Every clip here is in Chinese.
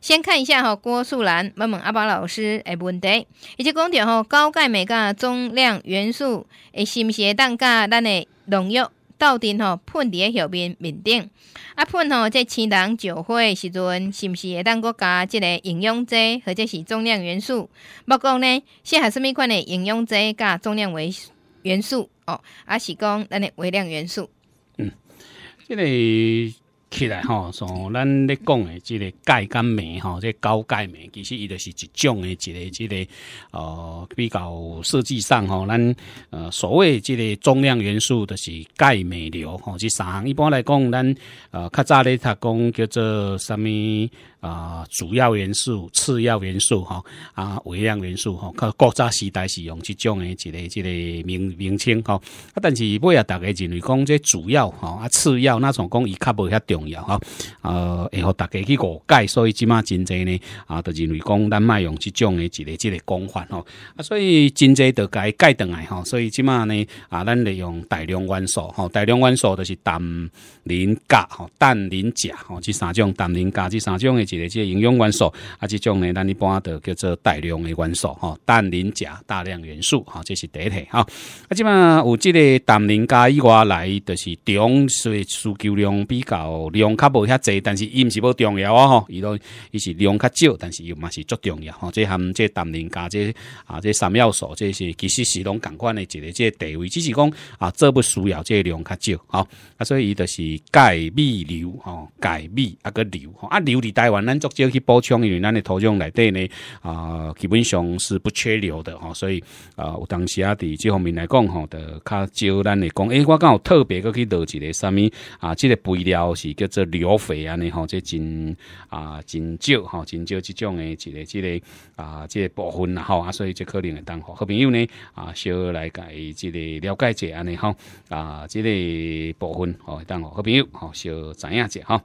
先看一下哈，郭素兰问问阿宝老师诶问题，以及讲着吼高钙镁噶中量元素，诶，是毋是会当甲咱诶农药斗阵吼喷伫诶叶面面顶？啊，喷吼在青人造花诶时阵，是毋是会当我加即个营养剂，或者是中量元素？要讲呢，适合是物款诶营养剂噶中量微元素哦，啊是讲咱诶微量元素。嗯，即个。起来吼，像咱咧讲诶，即个钙、钙镁吼，即个高钙镁，其实伊就是一种诶，即个即个呃比较设计上吼，咱呃所谓即个重量元素，就是钙、镁、硫吼，即三项。一般来讲，咱呃较早咧读讲叫做啥物？啊，主要元素、次要元素哈，啊，微量元素哈，各各早时代是用即种诶一个、一个名名称哈。啊，但是尾啊，大家认为讲即主要哈，啊次要那种讲伊较无遐重要哈。呃，会互大家去误解，所以即马真侪呢啊，都认为讲咱卖用即种诶一个、一个讲法吼。啊，所以真侪都改改等来吼，所以即马呢啊，咱利用大量元素吼，大量元素就是氮、磷、钾吼，氮、磷、钾吼，即三种氮、磷、钾即三种的。一个这营养元素啊，这种呢，咱一般都叫做大量元素哈，氮磷钾大量元素哈，这是第一哈。啊，即嘛有这个氮磷钾以外来，就是中水需求量比较量较无遐济，但是伊毋是无重要啊吼，伊都伊是量较少，但是又嘛是足重要吼。即含即氮磷钾即啊，即三要素这是其实是拢感官的一个这地位，只是讲啊，这不需要这量较少吼。啊，所以伊就是钙、镁、硫哦，钙、镁啊个硫，啊硫伫台湾。咱足少去补充，因为咱的土壤内底呢啊，基本上是不缺硫的吼。所以啊，有当时啊，伫这方面来讲吼，就较少咱会讲。欸，我有特别个去一个啥物啊？即个肥料是叫做硫肥安尼吼，即真啊真少吼，真少即种的一个、即个啊，即个部分啊，所以即可能会当好朋友呢啊，小来解即个了解一下尼吼啊，即个部分吼，当好朋友吼，小知影者吼。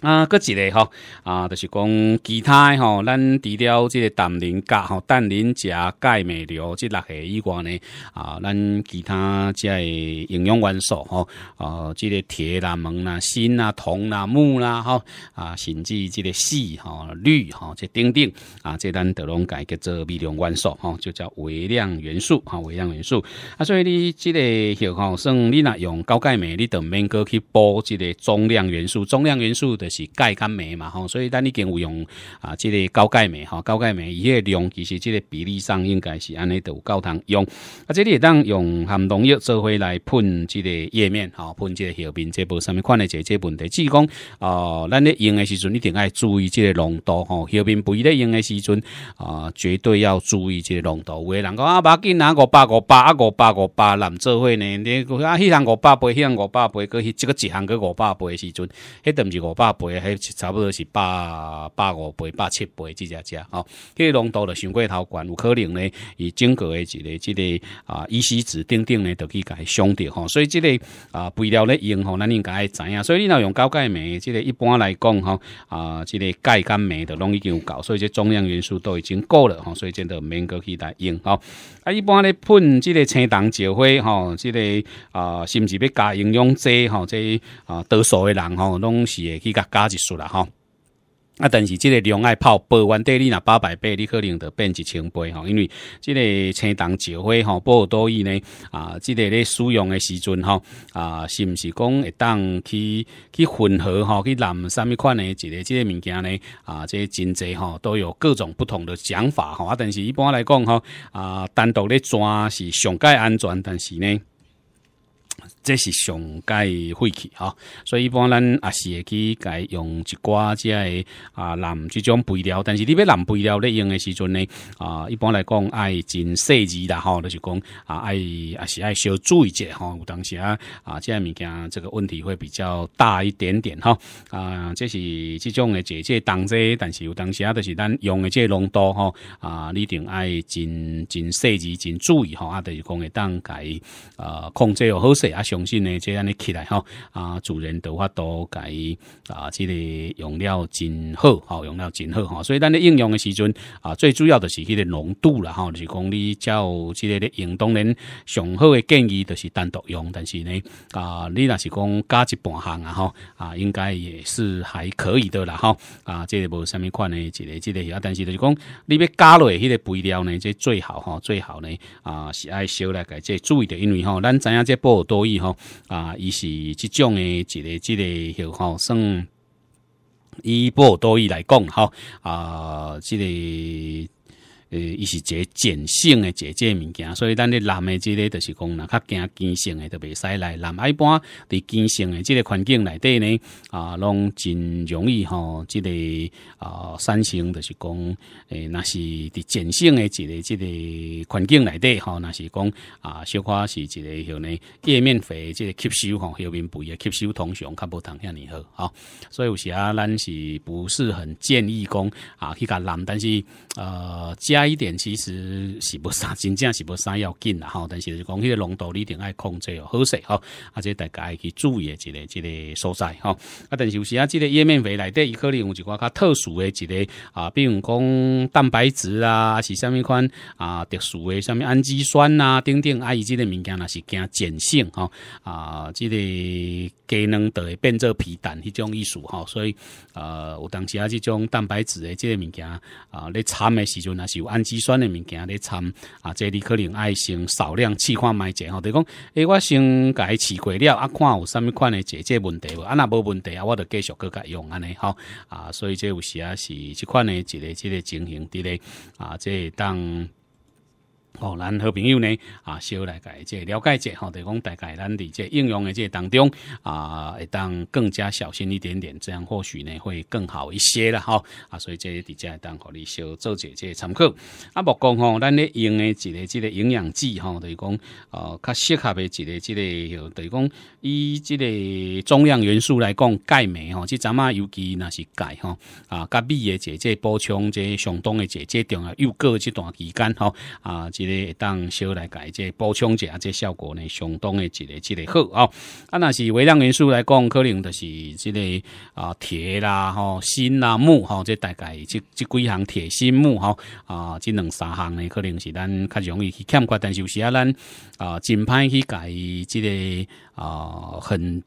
啊，搁一个吼，啊，就是讲其他吼，咱除了即个氮磷钾吼氮磷钾钙镁硫即六个以外呢啊，咱其他即个营养元素吼，啊，即个铁啦、锰啦、锌啦、铜啦、木啦吼，啊，甚至即个硒哈、铝哈、这等等啊，这咱都拢改叫做微量元素吼，就叫微量元素哈，微量元素啊，所以你即个学吼算你若用高钙镁你得免过去补即个中量元素，中量元素的。是钙跟酶嘛吼，所以咱已经有用啊，即个高钙酶吼，高钙酶伊个量其实即个比例上应该是安尼有够通用啊。这里当用含农药做回来喷即个叶面吼，喷即个叶面即部上面款诶，即即问题。只讲哦，咱咧用的时阵一定爱注意即个浓度吼。叶面肥咧用的时阵啊，绝对要注意即个浓度。有诶人讲啊，爸给哪五百五百啊，五百五百难做伙呢？你啊，迄人五百倍，迄项五百倍，过迄这个一项过五百倍的时阵，迄等唔是五百。差不多是八百五、倍、八七、倍即只只吼，计浓度咧上过头，关有可能呢，伊整个诶一个即个啊，依稀子等等咧，都去伊伤着吼。所以即个啊，肥料咧用吼，咱应该知影。所以你若用高钙镁，即个一般来讲吼啊，即个钙、钙镁都拢已经有够，所以即中央元素都已经够了吼，所以真得免搁去再用吼。啊，一般咧喷即个青糖石灰吼，即个啊，甚至要加营养剂吼，即啊，多数诶人吼拢是会去甲加一束啦吼。啊，但是即个两爱泡百完底，你若八百倍，你可能得变一千倍吼，因为即个青铜石灰吼，波尔多伊呢，啊，即个咧使用的时阵吼，啊，是毋是讲会当去去混合吼，去染什物款诶一个即个物件呢，啊，即个真侪吼，都有各种不同的讲法吼。啊，但是一般来讲吼，啊，单独咧抓是上盖安全，但是呢。这是上界废气吼，所以一般咱也是会去改用一寡这样的啊难这种肥料，但是你要难肥料咧用的时阵呢啊，一般来讲爱真细致啦吼，就是讲啊爱也是爱小注意一下吼，有当时啊啊这物件这个问题会比较大一点点吼。啊，这是这种的姐姐当西，但是有当时啊就是咱用的这浓度吼啊，你一定爱真真细致、真注意吼，啊，就是讲会当改呃控制好势啊。相信呢，这样尼起来哈啊，主人的话都改啊，这个用料真好，好用料真好哈。所以咱咧应用的时阵啊，最主要的是迄个浓度啦哈。就是讲你有即个咧用，当然上好的建议就是单独用。但是呢啊，你若是讲加一半项啊哈啊，应该也是还可以的啦哈啊。即个无虾物款的，即个即个啊。但是就是讲，你要加落去的肥料呢，即最好哈，最好呢啊是爱来咧，这注意的，因为哈咱知影即波尔多液。吼啊，伊是即种诶一个一个吼、這算。以波多伊来讲，吼、啊，即、个。呃，伊是一个碱性的一个物件，所以咱咧南的即个就是讲，若较惊碱性的就袂使来。男一般伫碱性的即个环境内底呢，啊，拢真容易吼，即个啊，产生就是讲，诶，那是伫碱性的即个即个环境内底，吼，那是讲啊，小可是一个吼呢，叶面肥即吸收吼，叶面肥也吸收通常较无通遐尼好啊。所以有时啊，咱是不是很建议讲啊，去甲南，但是呃，一点其实是不三，真正是不三要紧啦吼。但是讲迄个浓度，你一定爱控制哦，好势吼。啊，且大家爱去注意一个、一个所在吼。啊，但是有时啊，这个页面里内底，伊可能有一寡较特殊的，一个啊，比如讲蛋白质啊，是啥物款啊，特殊诶，啥物氨基酸呐，等等，啊，伊这个物件若是惊碱性吼啊，这个鸡卵都会变做皮蛋迄种意思吼。所以啊，有当时啊，这种蛋白质的这个物件啊，咧掺诶时阵那是。氨基酸的物件咧掺啊，这里可能爱先少量试看卖者吼，就讲诶，我先改试过了啊，看有啥物款的解决问题无啊，那无问题啊，我就继续搁甲用安尼吼啊，所以这有时啊是这款的一个即个情形伫咧啊，这当。吼，咱好朋友呢，啊，小来解，即了解一下吼，就于讲大概咱伫这应用的这当中，啊，会当更加小心一点点，这样或许呢会更好一些了，吼，啊，所以这伫这当互你小做些这参考。啊，不讲吼，咱咧用的一个即个营养剂吼，就是讲，哦，较适合的一个即个，就是讲以即个重量元素来讲，钙镁吼，即阵啊尤其那是钙，吼，啊，甲镁的姐姐补充这相当的姐姐，重要，又过这段期间，吼，啊。一个当小来改，这补充一下，这效果呢相当的，一个一个好啊。啊，那是微量元素来讲，可能就是这个啊铁啦、吼锌啦、钼吼，这大概这这几项铁、锌、木吼啊，这两三项呢，可能是咱较容易去欠缺，但是有时啊咱啊，真歹去改，这个啊很。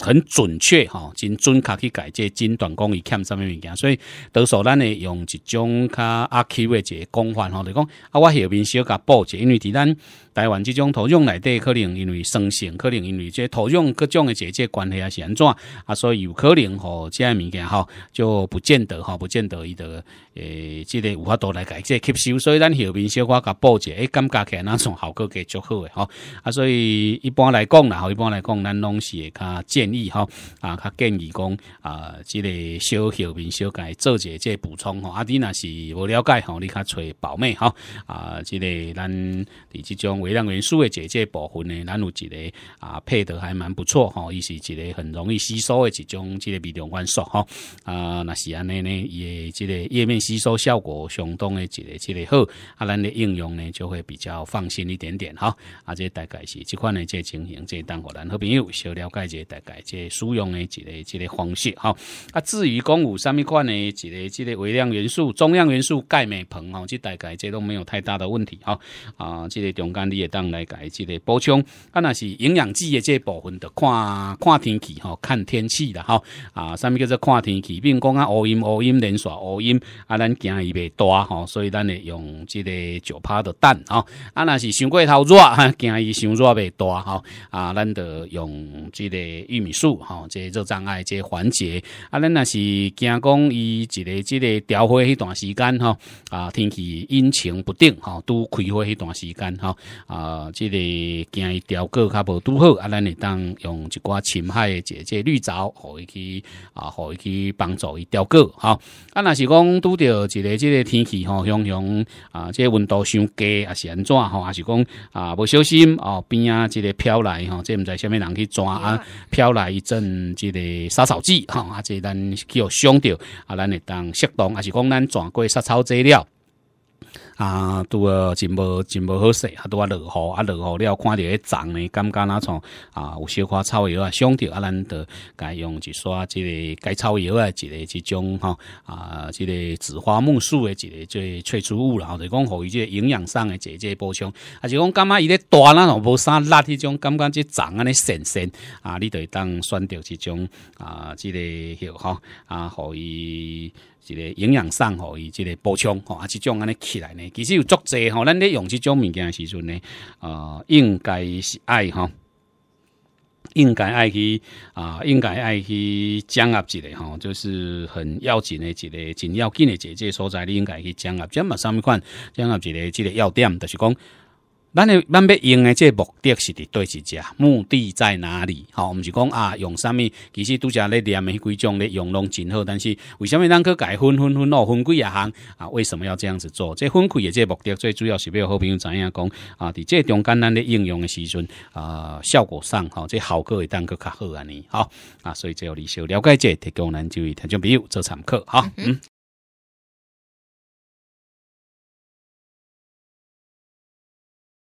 很准确哈，真准确去改这诊短工，伊欠什么物件？所以多数咱会用一种较阿 Q 的个讲法吼，就讲啊，我后面小甲补者，因为伫咱台湾这种土壤内底，可能因为生性，可能因为这土壤各种的这这关系啊是安怎啊？所以有可能吼，这物件哈就不见得哈，不见得伊的诶，即个有法度来改这吸收，所以咱后面小花加补者诶，感觉起来那种效果给足好诶吼啊，所以一般来讲啦，吼一般来讲咱拢是会较议哈啊，较建议讲啊，之个小后面小改做一个补充吼。啊，你若是无了解吼，你较找宝妹哈啊，之个咱伫即种微量元素的这这部分呢，咱有一个啊配得还蛮不错伊、亦是一个很容易吸收的一种即个微量元素吼，啊，若是安尼呢，的即个页面吸收效果相当的一个即个好啊，咱的应用呢就会比较放心一点点哈啊，这大概是即款的这情形，这当我咱好朋友小了解这大概。一个使用的一个一个方式哈，啊，至于讲有什么款呢？一个一个微量元素、中量元素、钙、镁、硼吼，这大概这都没有太大的问题哈啊，这个中间你也当来改这个补充啊，那是营养剂的这部分的，看看天气哈，看天气了哈啊，上面叫做看天气，并讲啊，乌阴乌阴连续乌阴啊，咱惊伊袂大哈，所以咱会用这个九趴的蛋哈啊，那是上过头热哈，惊伊上热袂大哈啊，咱得用这个玉米。术数哈，个做障碍，即个环节啊，咱若是惊讲伊一个，这个调回迄段时间吼，啊，天气阴晴不定哈，都开花迄段时间吼，啊，即、这惊伊调过较无拄好啊，咱会当用一寡挂侵害，解这绿藻，互伊去啊，互伊去帮助伊调过吼。啊，若是讲拄着一个，即个天气吼，像像啊，即、这温度伤低啊，是安怎吼，还是讲啊，不小心哦，边啊，这个飘来吼，即毋知虾米人去抓啊，飘。来一阵这个杀草剂，哈，啊，即咱去互伤着，啊，咱会当适当，还是讲咱转过杀草剂了。啊，拄啊，真无真无好势，啊，拄啊，落雨啊，落雨了，看着迄粽呢，感觉那种啊，有小块草药啊，伤着啊，咱就改用一刷，即个该草药啊，一个即种吼啊，即个紫花木树的即个最催熟物后就讲互伊即个营养上诶，做即补充，啊，就讲感觉伊咧大，咱就无啥辣，迄种感觉即粽安尼新鲜，啊，你就会当选择即种啊，即个药吼啊，互伊。一个营养上吼，伊一个补充吼，啊，即种安尼起来呢？其实有足者吼，咱咧用即种物件时阵呢，呃，应该是爱吼，应该爱去啊，应该爱去掌握一个吼，就是很要紧的，一个真要紧的即个所在，你应该去掌握，嘛握三款，掌握一个即个要点，就是讲。咱诶咱要用的这目的，是伫对一只，目的在哪里？吼、毋是讲啊，用啥物？其实拄则咧诶的几种咧，用拢真好。但是为什么咱去改分分分哦，分几啊行啊？为什么要这样子做？这分开的这目的，最主要是要好朋友知影讲啊。伫这中间咱咧应用的时阵啊，效果上哈，这果会当个较好安尼吼。啊。所以只有你稍了解这，提供咱就位听就比如做产课哈，嗯。